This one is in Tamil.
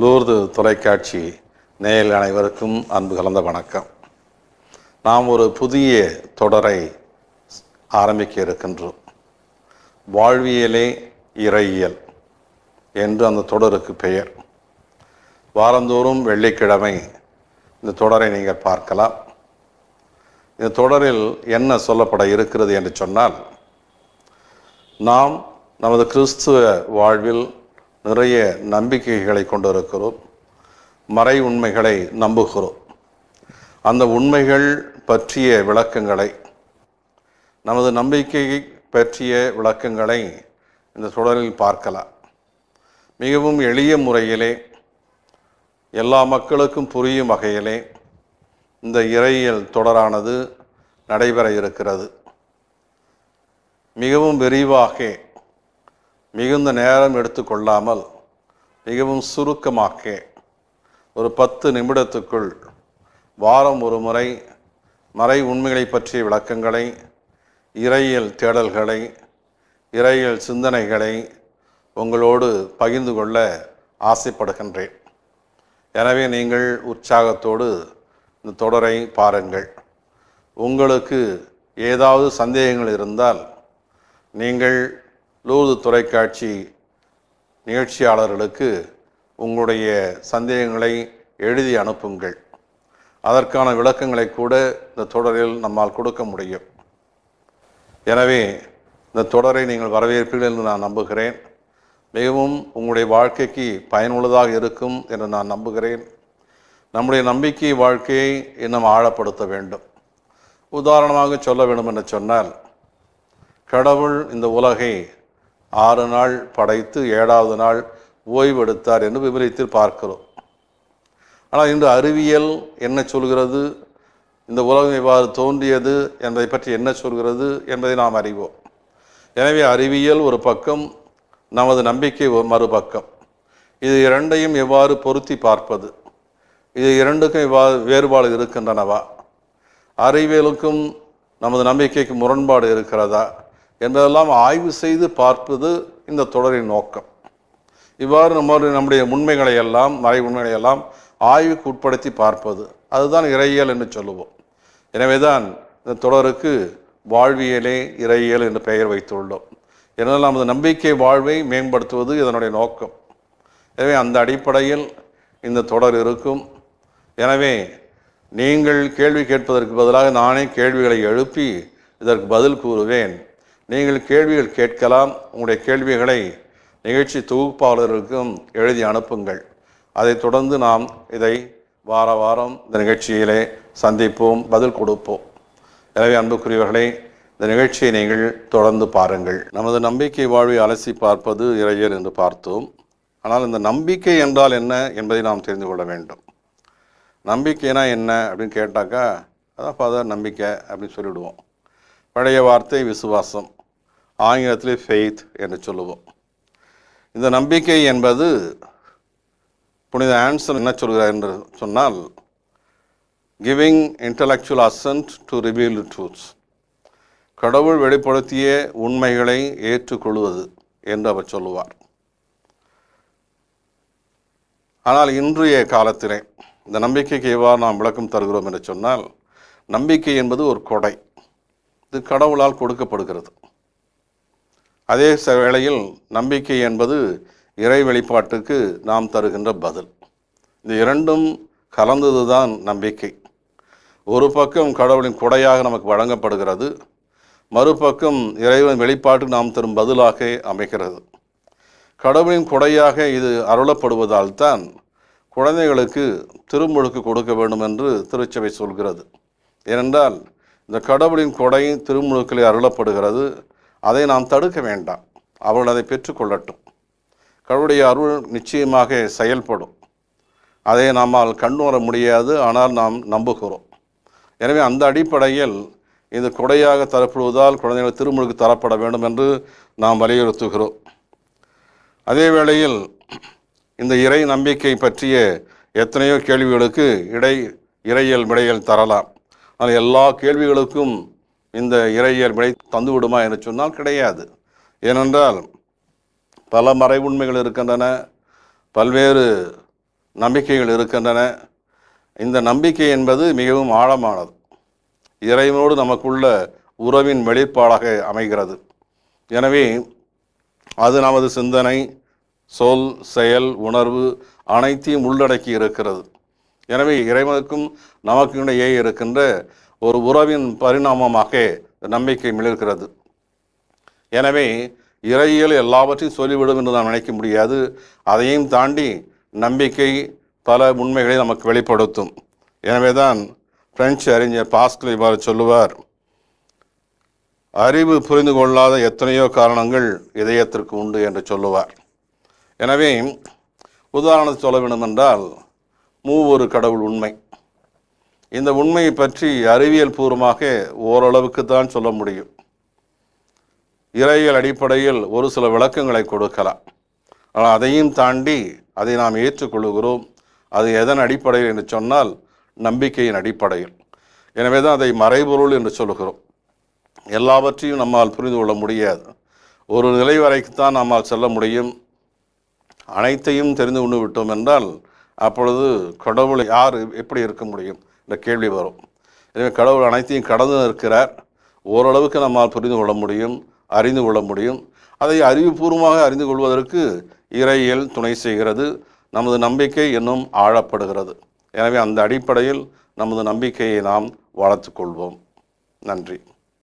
லூர்து தொலைக்காட்சி நேயல் அனைவருக்கும் அன்பு கலந்த வணக்கம் நாம் ஒரு புதிய தொடரை ஆரம்பிக்க இருக்கின்றோம் வாழ்வியலே இறையியல் என்று அந்த தொடருக்கு பெயர் வாரந்தோறும் வெள்ளிக்கிழமை இந்த தொடரை நீங்கள் பார்க்கலாம் இந்த தொடரில் என்ன சொல்லப்பட இருக்கிறது என்று சொன்னால் நாம் நமது கிறிஸ்துவ வாழ்வில் நிறைய நம்பிக்கைகளை கொண்டிருக்கிறோம் மறை உண்மைகளை நம்புகிறோம் அந்த உண்மைகள் பற்றிய விளக்கங்களை நமது நம்பிக்கை பற்றிய விளக்கங்களை இந்த தொடரில் பார்க்கலாம் மிகவும் எளிய முறையிலே எல்லா மக்களுக்கும் புரியும் வகையிலே இந்த இறையியல் தொடரானது நடைபெற இருக்கிறது மிகவும் விரிவாக மிகுந்த நேரம் எடுத்துக்கொள்ளாமல் மிகவும் சுருக்கமாக ஒரு பத்து நிமிடத்துக்குள் வாரம் ஒரு முறை மறை உண்மைகளை பற்றிய விளக்கங்களை இறையியல் தேடல்களை இறையியல் சிந்தனைகளை உங்களோடு பகிர்ந்து கொள்ள ஆசைப்படுகின்றேன் எனவே நீங்கள் உற்சாகத்தோடு இந்த தொடரை பாருங்கள் உங்களுக்கு ஏதாவது சந்தேகங்கள் இருந்தால் நீங்கள் லூது தொலைக்காட்சி நிகழ்ச்சியாளர்களுக்கு உங்களுடைய சந்தேகங்களை எழுதி அனுப்புங்கள் அதற்கான விளக்கங்களை கூட இந்த தொடரில் நம்மால் கொடுக்க முடியும் எனவே இந்த தொடரை நீங்கள் வரவேற்பீர்கள் என்று நான் நம்புகிறேன் மிகவும் உங்களுடைய வாழ்க்கைக்கு பயனுள்ளதாக இருக்கும் என்று நான் நம்புகிறேன் நம்முடைய நம்பிக்கை வாழ்க்கையை இன்னும் ஆழப்படுத்த வேண்டும் உதாரணமாக சொல்ல வேண்டும் என்று சொன்னால் கடவுள் இந்த உலகை ஆறு நாள் படைத்து ஏழாவது நாள் ஓய்வெடுத்தார் என்று விபரீத்தில் பார்க்கிறோம் ஆனால் இன்று அறிவியல் என்ன சொல்கிறது இந்த உலகம் இவ்வாறு தோன்றியது என்பதை பற்றி என்ன சொல்கிறது என்பதை நாம் அறிவோம் எனவே அறிவியல் ஒரு பக்கம் நமது நம்பிக்கை மறுபக்கம் இது இரண்டையும் எவ்வாறு பொருத்தி பார்ப்பது இது இரண்டுக்கும் இவ்வாறு வேறுபாடு இருக்கின்றனவா அறிவியலுக்கும் நமது நம்பிக்கைக்கு முரண்பாடு இருக்கிறதா என்பதெல்லாம் ஆய்வு செய்து பார்ப்பது இந்த தொடரின் நோக்கம் இவ்வாறு நம்ம நம்முடைய உண்மைகளை எல்லாம் மறை உண்மைகளை எல்லாம் ஆய்வுக்கு உட்படுத்தி பார்ப்பது அதுதான் இறையியல் என்று சொல்லுவோம் எனவே தான் இந்த தொடருக்கு வாழ்வியலே இறையியல் என்று பெயர் வைத்துள்ளோம் எனவே நமது நம்பிக்கை வாழ்வை மேம்படுத்துவது இதனுடைய நோக்கம் எனவே அந்த அடிப்படையில் இந்த தொடர் இருக்கும் எனவே நீங்கள் கேள்வி கேட்பதற்கு பதிலாக நானே கேள்விகளை எழுப்பி இதற்கு பதில் கூறுவேன் நீங்கள் கேள்விகள் கேட்கலாம் உங்களுடைய கேள்விகளை நிகழ்ச்சி தொகுப்பாளர்களுக்கும் எழுதி அனுப்புங்கள் அதைத் தொடர்ந்து நாம் இதை வார வாரம் இந்த நிகழ்ச்சியிலே சந்திப்போம் பதில் கொடுப்போம் எனவே அன்புக்குரியவர்களே இந்த நிகழ்ச்சியை நீங்கள் தொடர்ந்து பாருங்கள் நமது நம்பிக்கை வாழ்வை அலசி பார்ப்பது இறையர் என்று பார்த்தோம் ஆனால் இந்த நம்பிக்கை என்றால் என்ன என்பதை நாம் தெரிந்து கொள்ள வேண்டும் நம்பிக்கைனா என்ன அப்படின்னு கேட்டாக்கா அதான் ஃபாதர் நம்பிக்கை அப்படின்னு சொல்லிவிடுவோம் பழைய வார்த்தை விசுவாசம் ஆங்கிலத்தில் ஃபெய்த் என்று சொல்லுவோம் இந்த நம்பிக்கை என்பது புனித ஆன்சர் என்ன சொல்கிறார் என்று சொன்னால் giving intellectual assent to reveal truths கடவுள் வெளிப்படுத்திய உண்மைகளை ஏற்றுக்கொள்வது என்று அவர் சொல்லுவார் ஆனால் இன்றைய காலத்திலே இந்த நம்பிக்கைக்கு எவ்வாறு நாம் விளக்கம் தருகிறோம் என்று சொன்னால் நம்பிக்கை என்பது ஒரு கொடை இது கடவுளால் கொடுக்கப்படுகிறது அதே வேளையில் நம்பிக்கை என்பது இறை வெளிப்பாட்டுக்கு நாம் தருகின்ற பதில் இந்த இரண்டும் கலந்தது தான் நம்பிக்கை ஒரு பக்கம் கடவுளின் கொடையாக நமக்கு வழங்கப்படுகிறது மறுபக்கம் இறைவன் வெளிப்பாட்டுக்கு நாம் தரும் பதிலாக அமைக்கிறது கடவுளின் கொடையாக இது அருளப்படுவதால் தான் குழந்தைகளுக்கு திருமுழுக்கு கொடுக்க வேண்டும் என்று திருச்சபை சொல்கிறது ஏனென்றால் இந்த கடவுளின் கொடை திருமுழுக்களை அருளப்படுகிறது அதை நாம் தடுக்க வேண்டாம் அவர்கள் அதை பெற்றுக்கொள்ளட்டும் கடவுளுடைய அருள் நிச்சயமாக செயல்படும் அதை நம்மால் கண்ணுற முடியாது ஆனால் நாம் நம்புகிறோம் எனவே அந்த அடிப்படையில் இந்த கொடையாக தரப்படுவதால் குழந்தைகள் திருமுழுக்கு தரப்பட வேண்டும் என்று நாம் வலியுறுத்துகிறோம் அதே வேளையில் இந்த இறை நம்பிக்கை பற்றிய எத்தனையோ கேள்விகளுக்கு இடை இறையல் விடையல் தரலாம் ஆனால் எல்லா கேள்விகளுக்கும் இந்த இறையர் விடை தந்து விடுமா என்று சொன்னால் கிடையாது ஏனென்றால் பல மறைவுண்மைகள் இருக்கின்றன பல்வேறு நம்பிக்கைகள் இருக்கின்றன இந்த நம்பிக்கை என்பது மிகவும் ஆழமானது இறைவனோடு நமக்குள்ள உறவின் வெளிப்பாடாக அமைகிறது எனவே அது நமது சிந்தனை சொல் செயல் உணர்வு அனைத்தையும் உள்ளடக்கி இருக்கிறது எனவே இறைவனுக்கும் நமக்கு இடையே இருக்கின்ற ஒரு உறவின் பரிணாமமாக நம்பிக்கை மிளர்கிறது எனவே இறையியல் எல்லாவற்றையும் சொல்லிவிடும் என்று நாம் நினைக்க முடியாது அதையும் தாண்டி நம்பிக்கை பல உண்மைகளை நமக்கு வெளிப்படுத்தும் எனவே தான் பிரெஞ்சு அறிஞர் பாஸ்கல் இவ்வாறு சொல்லுவார் அறிவு புரிந்து கொள்ளாத எத்தனையோ காரணங்கள் இதயத்திற்கு உண்டு என்று சொல்லுவார் எனவே உதாரணத்தை சொல்ல வேண்டுமென்றால் மூவொரு கடவுள் உண்மை இந்த உண்மையை பற்றி அறிவியல் பூர்வமாக ஓரளவுக்கு தான் சொல்ல முடியும் இறையியல் அடிப்படையில் ஒரு சில விளக்கங்களை கொடுக்கலாம் ஆனால் அதையும் தாண்டி அதை நாம் ஏற்றுக்கொள்கிறோம் அது எதன் அடிப்படையில் என்று சொன்னால் நம்பிக்கையின் அடிப்படையில் எனவே தான் அதை மறைபொருள் என்று சொல்கிறோம் எல்லாவற்றையும் நம்மால் புரிந்து கொள்ள முடியாது ஒரு நிலை வரைக்குத்தான் நம்மால் செல்ல முடியும் அனைத்தையும் தெரிந்து கொண்டு விட்டோம் என்றால் அப்பொழுது கடவுள் யார் எப்படி இருக்க முடியும் இந்த கேள்வி வரும் எனவே கடவுள் அனைத்தையும் கடந்து இருக்கிறார் ஓரளவுக்கு நம்மால் புரிந்து கொள்ள முடியும் அறிந்து கொள்ள முடியும் அதை அறிவுபூர்வமாக அறிந்து கொள்வதற்கு இறையல் துணை செய்கிறது நமது நம்பிக்கை இன்னும் ஆழப்படுகிறது எனவே அந்த அடிப்படையில் நமது நம்பிக்கையை நாம் வளர்த்து கொள்வோம் நன்றி